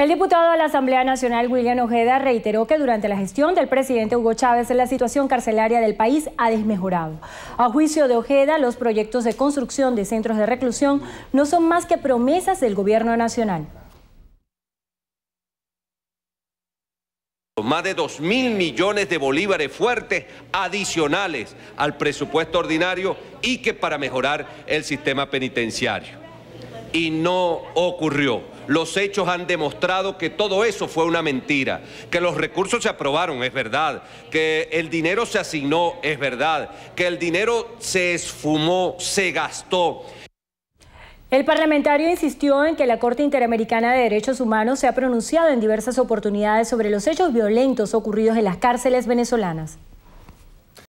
El diputado a la Asamblea Nacional, William Ojeda, reiteró que durante la gestión del presidente Hugo Chávez la situación carcelaria del país ha desmejorado. A juicio de Ojeda, los proyectos de construcción de centros de reclusión no son más que promesas del gobierno nacional. Más de 2 mil millones de bolívares fuertes adicionales al presupuesto ordinario y que para mejorar el sistema penitenciario. Y no ocurrió. Los hechos han demostrado que todo eso fue una mentira, que los recursos se aprobaron, es verdad, que el dinero se asignó, es verdad, que el dinero se esfumó, se gastó. El parlamentario insistió en que la Corte Interamericana de Derechos Humanos se ha pronunciado en diversas oportunidades sobre los hechos violentos ocurridos en las cárceles venezolanas.